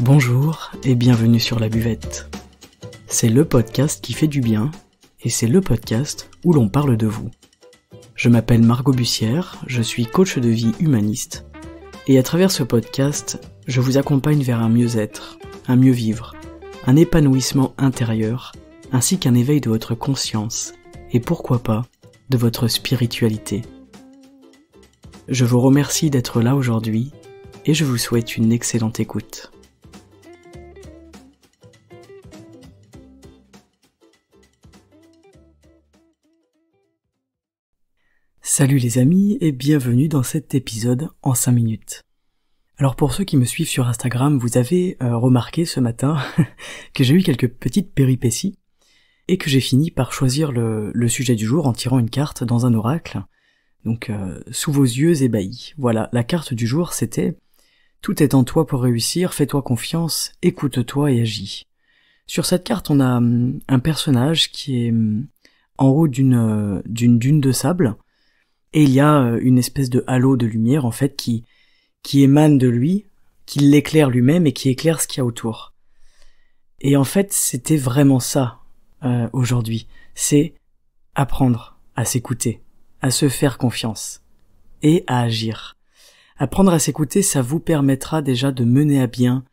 Bonjour et bienvenue sur La Buvette. C'est le podcast qui fait du bien et c'est le podcast où l'on parle de vous. Je m'appelle Margot Bussière, je suis coach de vie humaniste et à travers ce podcast, je vous accompagne vers un mieux-être, un mieux-vivre, un épanouissement intérieur ainsi qu'un éveil de votre conscience et pourquoi pas de votre spiritualité. Je vous remercie d'être là aujourd'hui et je vous souhaite une excellente écoute. Salut les amis et bienvenue dans cet épisode en 5 minutes. Alors pour ceux qui me suivent sur Instagram, vous avez euh, remarqué ce matin que j'ai eu quelques petites péripéties et que j'ai fini par choisir le, sujet du jour en tirant une carte dans un oracle. Donc euh, sous vos yeux ébahis. Voilà, la carte du jour c'était Tout est en toi pour réussir, fais-toi confiance, écoute-toi et agis. Sur cette carte, on a hum, un personnage qui est hum, en haut euh, d'une d'une de sable et il y a euh, une espèce de halo de lumière en fait qui qui émane de lui, qui l'éclaire lui-même et qui éclaire ce qu'il y a autour. Et en fait, c'était vraiment ça aujourd'hui, c'est apprendre à s'écouter à se faire confiance et à agir. Apprendre à s'écouter, ça vous permettra déjà de mener à bien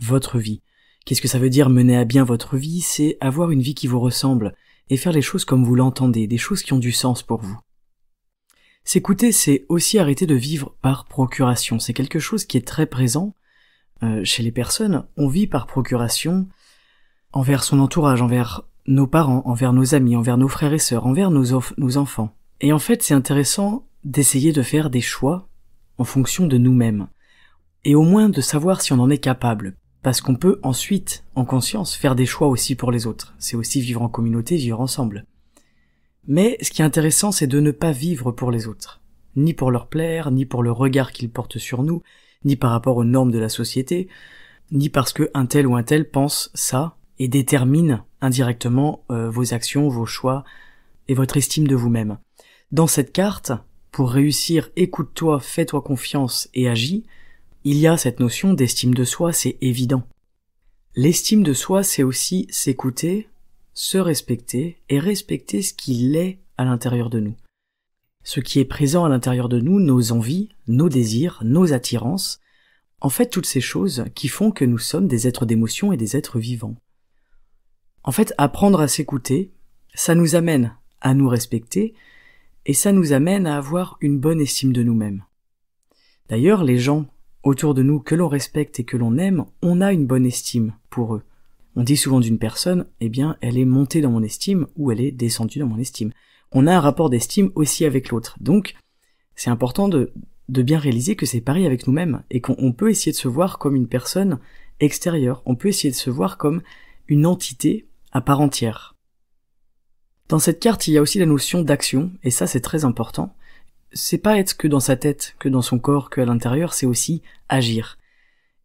votre vie. Qu'est-ce que ça veut dire mener à bien votre vie C'est avoir une vie qui vous ressemble et faire les choses comme vous l'entendez, des choses qui ont du sens pour vous. S'écouter, c'est aussi arrêter de vivre par procuration. C'est quelque chose qui est très présent euh, chez les personnes. On vit par procuration envers son entourage, envers nos parents, envers nos amis, envers nos frères et sœurs, envers nos enfants. Et en fait, c'est intéressant d'essayer de faire des choix en fonction de nous-mêmes, et au moins de savoir si on en est capable, parce qu'on peut ensuite, en conscience, faire des choix aussi pour les autres. C'est aussi vivre en communauté, vivre ensemble. Mais ce qui est intéressant, c'est de ne pas vivre pour les autres, ni pour leur plaire, ni pour le regard qu'ils portent sur nous, ni par rapport aux normes de la société, ni parce que un tel ou un tel pense ça et détermine indirectement euh, vos actions, vos choix et votre estime de vous-même. Dans cette carte, pour réussir écoute-toi, fais-toi confiance et agis, il y a cette notion d'estime de soi, c'est évident. L'estime de soi, c'est aussi s'écouter, se respecter et respecter ce qui est à l'intérieur de nous. Ce qui est présent à l'intérieur de nous, nos envies, nos désirs, nos attirances, en fait toutes ces choses qui font que nous sommes des êtres d'émotion et des êtres vivants. En fait, apprendre à s'écouter, ça nous amène à nous respecter, et ça nous amène à avoir une bonne estime de nous-mêmes. D'ailleurs, les gens autour de nous que l'on respecte et que l'on aime, on a une bonne estime pour eux. On dit souvent d'une personne, eh bien, elle est montée dans mon estime ou elle est descendue dans mon estime. On a un rapport d'estime aussi avec l'autre. Donc, c'est important de, bien réaliser que c'est pareil avec nous-mêmes et qu'on peut essayer de se voir comme une personne extérieure. On peut essayer de se voir comme une entité à part entière. Dans cette carte, il y a aussi la notion d'action, et ça c'est très important. C'est pas être que dans sa tête, que dans son corps, que à l'intérieur, c'est aussi agir.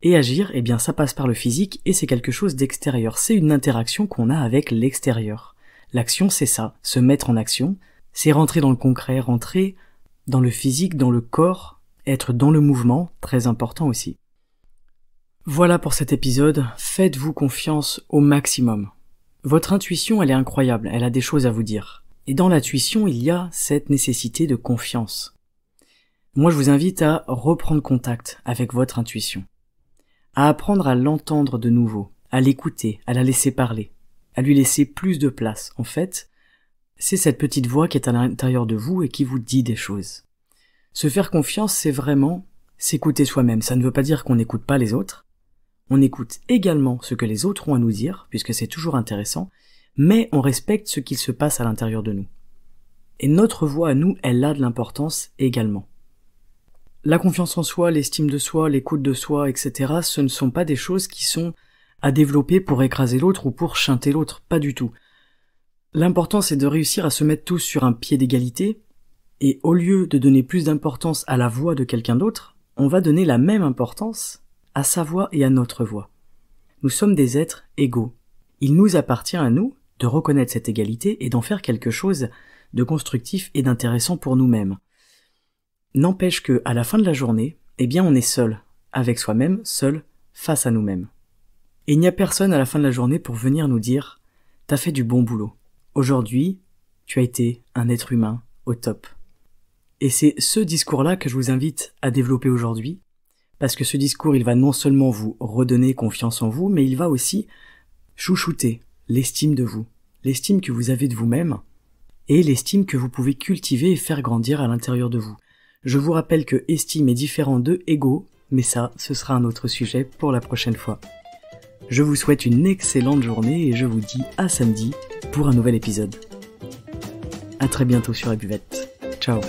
Et agir, eh bien ça passe par le physique et c'est quelque chose d'extérieur, c'est une interaction qu'on a avec l'extérieur. L'action c'est ça, se mettre en action, c'est rentrer dans le concret, rentrer dans le physique, dans le corps, être dans le mouvement, très important aussi. Voilà pour cet épisode, faites-vous confiance au maximum. Votre intuition, elle est incroyable, elle a des choses à vous dire. Et dans l'intuition, il y a cette nécessité de confiance. Moi, je vous invite à reprendre contact avec votre intuition, à apprendre à l'entendre de nouveau, à l'écouter, à la laisser parler, à lui laisser plus de place. En fait, c'est cette petite voix qui est à l'intérieur de vous et qui vous dit des choses. Se faire confiance, c'est vraiment s'écouter soi-même. Ça ne veut pas dire qu'on n'écoute pas les autres, on écoute également ce que les autres ont à nous dire, puisque c'est toujours intéressant, mais on respecte ce qu'il se passe à l'intérieur de nous. Et notre voix à nous, elle a de l'importance également. La confiance en soi, l'estime de soi, l'écoute de soi, etc., ce ne sont pas des choses qui sont à développer pour écraser l'autre ou pour chanter l'autre, pas du tout. L'important c'est de réussir à se mettre tous sur un pied d'égalité, et au lieu de donner plus d'importance à la voix de quelqu'un d'autre, on va donner la même importance à sa voix et à notre voix. Nous sommes des êtres égaux. Il nous appartient à nous de reconnaître cette égalité et d'en faire quelque chose de constructif et d'intéressant pour nous-mêmes. N'empêche que, à la fin de la journée, eh bien, on est seul, avec soi-même, seul, face à nous-mêmes. Et il n'y a personne à la fin de la journée pour venir nous dire, t'as fait du bon boulot. Aujourd'hui, tu as été un être humain au top. Et c'est ce discours-là que je vous invite à développer aujourd'hui, parce que ce discours, il va non seulement vous redonner confiance en vous, mais il va aussi chouchouter l'estime de vous, l'estime que vous avez de vous-même, et l'estime que vous pouvez cultiver et faire grandir à l'intérieur de vous. Je vous rappelle que estime est différent de ego, mais ça, ce sera un autre sujet pour la prochaine fois. Je vous souhaite une excellente journée et je vous dis à samedi pour un nouvel épisode. À très bientôt sur la buvette. Ciao